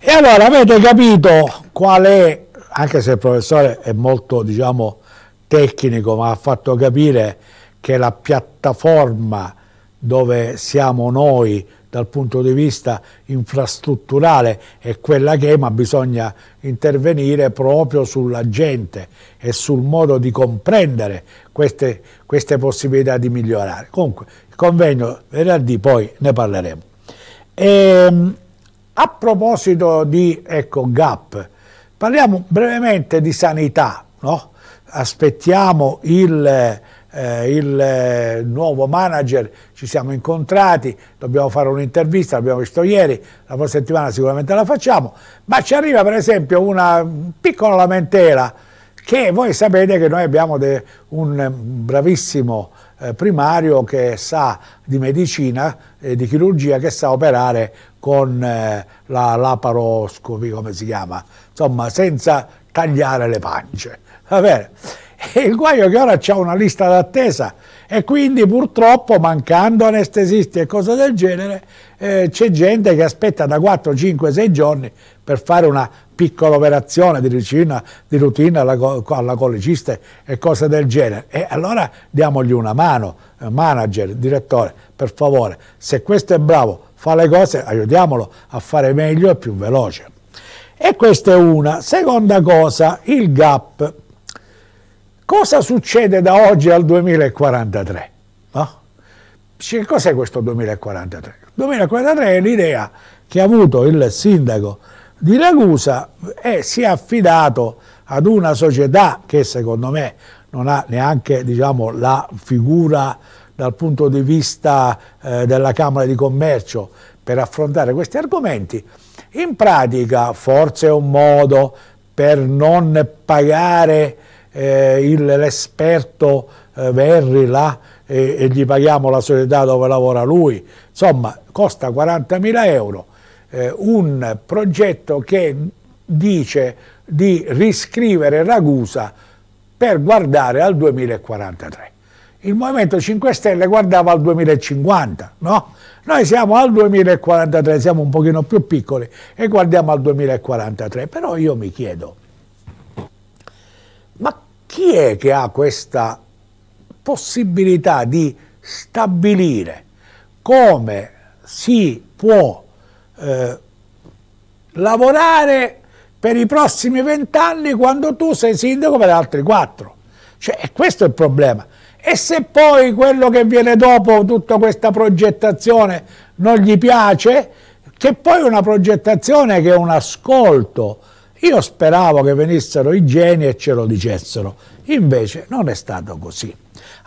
E allora avete capito qual è, anche se il professore è molto diciamo, tecnico, ma ha fatto capire che la piattaforma dove siamo noi dal punto di vista infrastrutturale è quella che è, ma bisogna intervenire proprio sulla gente e sul modo di comprendere queste, queste possibilità di migliorare. Comunque, il convegno venerdì poi ne parleremo. E, ehm, a proposito di ecco, gap, parliamo brevemente di sanità. No? Aspettiamo il, eh, il eh, nuovo manager, ci siamo incontrati, dobbiamo fare un'intervista, l'abbiamo visto ieri, la prossima settimana sicuramente la facciamo, ma ci arriva per esempio una piccola lamentela che voi sapete che noi abbiamo de, un eh, bravissimo eh, primario che sa di medicina e eh, di chirurgia, che sa operare con eh, la laparoscopia, come si chiama, insomma senza tagliare le pance. Va bene? E il guaio è che ora c'è una lista d'attesa e quindi purtroppo mancando anestesisti e cose del genere eh, c'è gente che aspetta da 4, 5, 6 giorni per fare una piccola operazione di routine, di routine alla, alla collegista e cose del genere. E allora diamogli una mano, eh, manager, direttore, per favore, se questo è bravo, fa le cose, aiutiamolo a fare meglio e più veloce. E questa è una. Seconda cosa, il gap. Cosa succede da oggi al 2043? No? Cos'è questo 2043? Il 2043 è l'idea che ha avuto il sindaco di Ragusa e si è affidato ad una società che secondo me non ha neanche diciamo, la figura dal punto di vista eh, della Camera di Commercio per affrontare questi argomenti, in pratica forse è un modo per non pagare eh, l'esperto eh, Verri là e, e, gli paghiamo la società dove lavora lui. Insomma, costa 40.000 euro eh, un progetto che dice di riscrivere Ragusa per guardare al 2043 il Movimento 5 Stelle guardava al 2050, no? Noi siamo al 2043, siamo un pochino più piccoli e guardiamo al 2043, però io mi chiedo, ma chi è che ha questa possibilità di stabilire come si può eh, lavorare per i prossimi vent'anni quando tu sei sindaco per altri quattro? Cioè, questo è il problema e se poi quello che viene dopo tutta questa progettazione non gli piace, che poi una progettazione che è un ascolto. Io speravo che venissero i geni e ce lo dicessero, invece non è stato così.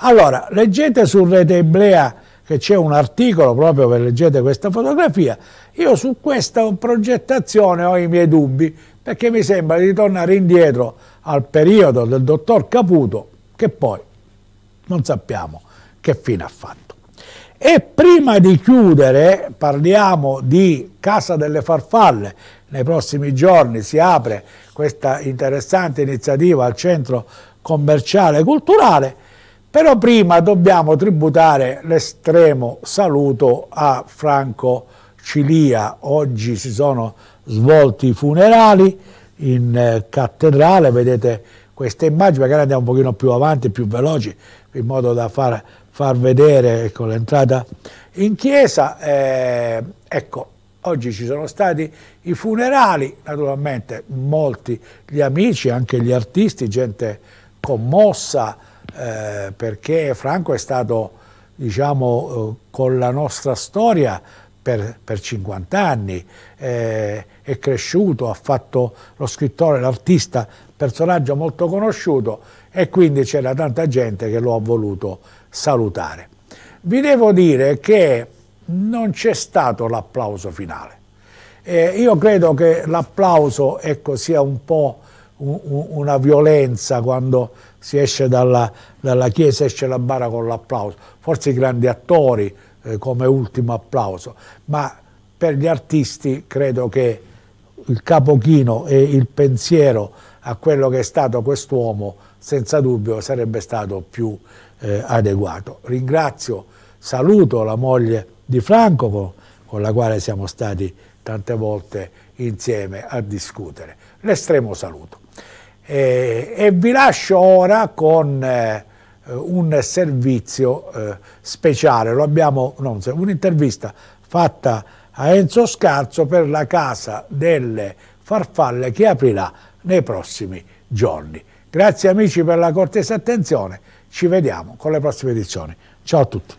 Allora, leggete su Rete Iblea che c'è un articolo proprio per leggere questa fotografia, io su questa progettazione ho i miei dubbi perché mi sembra di tornare indietro al periodo del dottor Caputo che poi non sappiamo che fine ha fatto. E prima di chiudere parliamo di Casa delle Farfalle, nei prossimi giorni si apre questa interessante iniziativa al centro commerciale e culturale, però prima dobbiamo tributare l'estremo saluto a Franco Cilia, oggi si sono svolti i funerali in eh, cattedrale, vedete queste immagini, magari andiamo un pochino più avanti, più veloci, in modo da far, far vedere ecco, l'entrata in chiesa. Eh, ecco, oggi ci sono stati i funerali, naturalmente molti gli amici, anche gli artisti, gente commossa eh, perché Franco è stato, diciamo, eh, con la nostra storia per, per 50 anni, eh, è cresciuto, ha fatto lo scrittore, l'artista, personaggio molto conosciuto e quindi c'era tanta gente che lo ha voluto salutare. Vi devo dire che non c'è stato l'applauso finale. Eh, io credo che l'applauso ecco, sia un po' una violenza quando si esce dalla, dalla chiesa, esce la bara con l'applauso. Forse i grandi attori, eh, come ultimo applauso, ma per gli artisti credo che il capochino e il pensiero a quello che è stato quest'uomo senza dubbio sarebbe stato più eh, adeguato. Ringrazio, saluto la moglie di Franco con, con la quale siamo stati tante volte insieme a discutere. L'estremo saluto. Eh, e vi lascio ora con eh, eh, un servizio eh, speciale, abbiamo, no, un'intervista fatta a Enzo Scarzo per la Casa delle Farfalle che aprirà nei prossimi giorni. Grazie amici per la cortesa attenzione, ci vediamo con le prossime edizioni. Ciao a tutti.